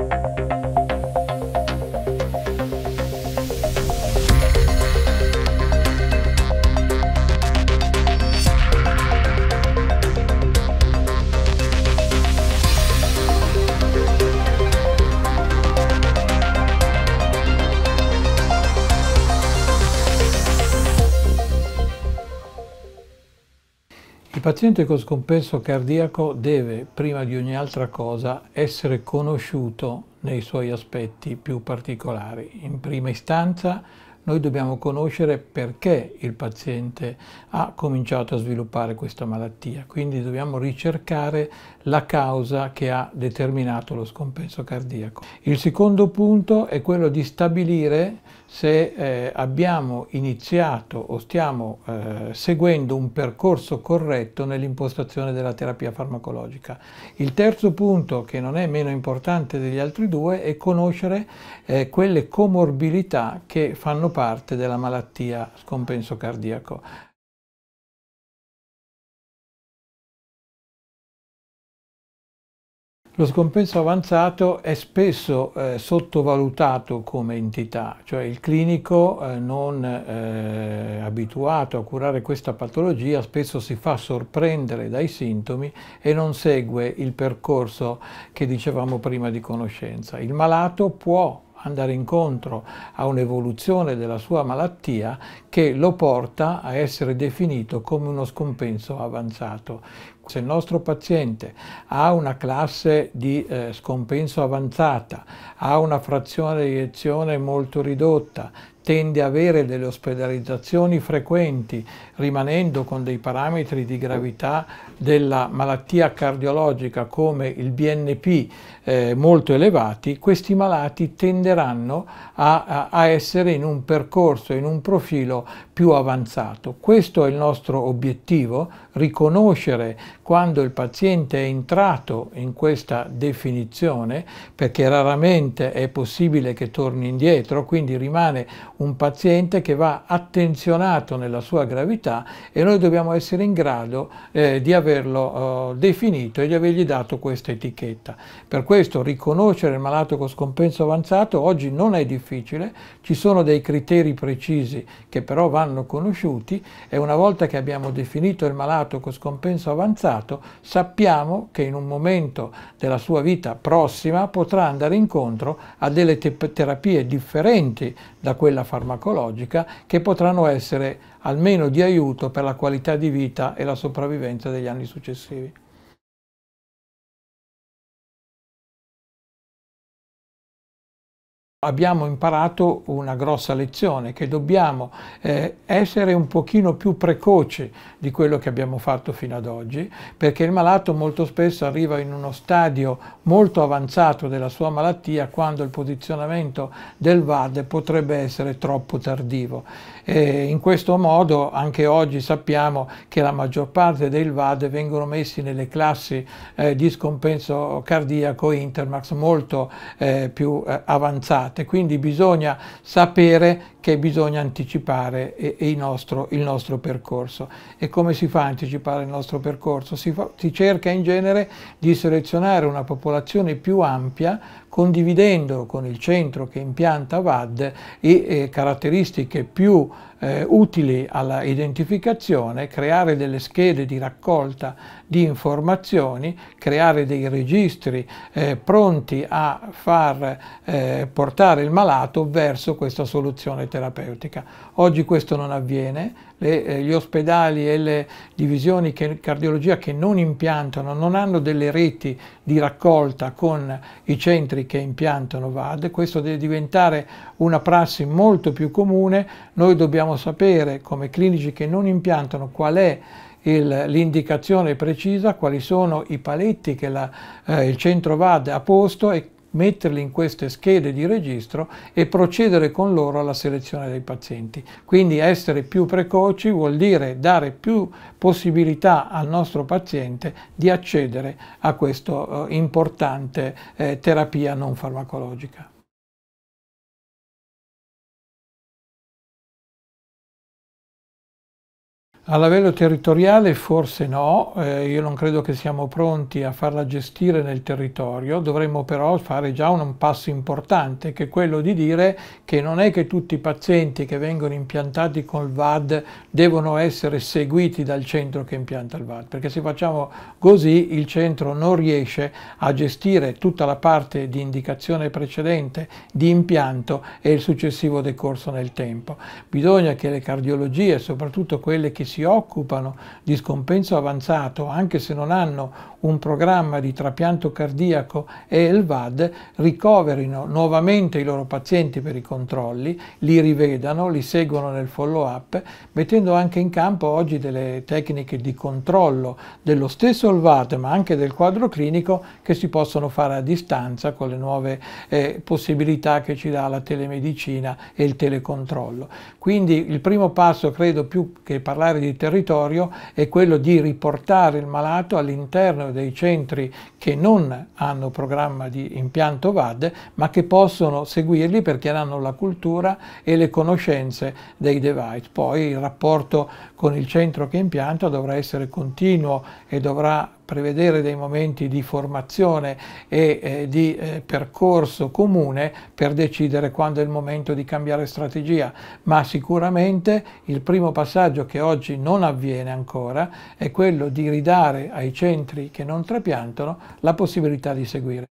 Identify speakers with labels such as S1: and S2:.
S1: you Il paziente con scompenso cardiaco deve, prima di ogni altra cosa, essere conosciuto nei suoi aspetti più particolari. In prima istanza noi dobbiamo conoscere perché il paziente ha cominciato a sviluppare questa malattia, quindi dobbiamo ricercare la causa che ha determinato lo scompenso cardiaco. Il secondo punto è quello di stabilire se eh, abbiamo iniziato o stiamo eh, seguendo un percorso corretto nell'impostazione della terapia farmacologica. Il terzo punto, che non è meno importante degli altri due, è conoscere eh, quelle comorbilità che fanno parte della malattia scompenso cardiaco. Lo scompenso avanzato è spesso eh, sottovalutato come entità, cioè il clinico eh, non eh, abituato a curare questa patologia spesso si fa sorprendere dai sintomi e non segue il percorso che dicevamo prima di conoscenza. Il malato può andare incontro a un'evoluzione della sua malattia che lo porta a essere definito come uno scompenso avanzato. Se il nostro paziente ha una classe di eh, scompenso avanzata, ha una frazione di eiezione molto ridotta, tende a avere delle ospedalizzazioni frequenti, rimanendo con dei parametri di gravità della malattia cardiologica come il BNP eh, molto elevati, questi malati tenderanno a, a, essere in un percorso, in un profilo più avanzato. Questo è il nostro obiettivo, riconoscere quando il paziente è entrato in questa definizione, perché raramente è possibile che torni indietro, quindi rimane un paziente che va attenzionato nella sua gravità e noi dobbiamo essere in grado eh, di averlo eh, definito e di avergli dato questa etichetta. Per questo riconoscere il malato con scompenso avanzato oggi non è difficile, ci sono dei criteri precisi che però vanno conosciuti e una volta che abbiamo definito il malato con scompenso avanzato sappiamo che in un momento della sua vita prossima potrà andare incontro a delle te terapie differenti da quella farmacologica che potranno essere almeno di aiuto per la qualità di vita e la sopravvivenza degli anni successivi. abbiamo imparato una grossa lezione, che dobbiamo eh, essere un pochino più precoci di quello che abbiamo fatto fino ad oggi, perché il malato molto spesso arriva in uno stadio molto avanzato della sua malattia quando il posizionamento del VAD potrebbe essere troppo tardivo. E in questo modo anche oggi sappiamo che la maggior parte dei VAD vengono messi nelle classi eh, di scompenso cardiaco Intermax molto eh, più eh, avanzate date, quindi bisogna sapere che bisogna anticipare il nostro, il nostro percorso. E come si fa a anticipare il nostro percorso? Si, fa, si cerca in genere di selezionare una popolazione più ampia condividendo con il centro che impianta VAD le eh, caratteristiche più eh, utili alla identificazione, creare delle schede di raccolta di informazioni, creare dei registri eh, pronti a far eh, portare portare il malato verso questa soluzione terapeutica. Oggi questo non avviene, le, eh, gli ospedali e le divisioni che, cardiologia che non impiantano non hanno delle reti di raccolta con i centri che impiantano VAD, questo deve diventare una prassi molto più comune, noi dobbiamo sapere come clinici che non impiantano qual è l'indicazione precisa, quali sono i paletti che la, eh, il centro VAD ha posto e metterli in queste schede di registro e procedere con loro alla selezione dei pazienti. Quindi essere più precoci vuol dire dare più possibilità al nostro paziente di accedere a questa eh, importante eh, terapia non farmacologica. A livello territoriale forse no, eh, io non credo che siamo pronti a farla gestire nel territorio, dovremmo però fare già un, un passo importante che è quello di dire che non è che tutti i pazienti che vengono impiantati con il VAD devono essere seguiti dal centro che impianta il VAD, perché se facciamo così il centro non riesce a gestire tutta la parte di indicazione precedente di impianto e il successivo decorso nel tempo. Bisogna che le cardiologie, soprattutto quelle che si occupano di scompenso avanzato, anche se non hanno un programma di trapianto cardiaco e il VAD, ricoverino nuovamente i loro pazienti per i controlli, li rivedano, li seguono nel follow-up, mettendo anche in campo oggi delle tecniche di controllo dello stesso VAD, ma anche del quadro clinico, che si possono fare a distanza con le nuove eh, possibilità che ci dà la telemedicina e il telecontrollo. Quindi il primo passo, credo, più che parlare di territorio è quello di riportare il malato all'interno dei centri che non hanno programma di impianto VAD, ma che possono seguirli perché hanno la cultura e le conoscenze dei device. Poi il rapporto con il centro che impianta dovrà essere continuo e dovrà prevedere dei momenti di formazione e eh, di eh, percorso comune per decidere quando è il momento di cambiare strategia, ma sicuramente il primo passaggio che oggi non avviene ancora è quello di ridare ai centri che non trapiantano la possibilità di seguire.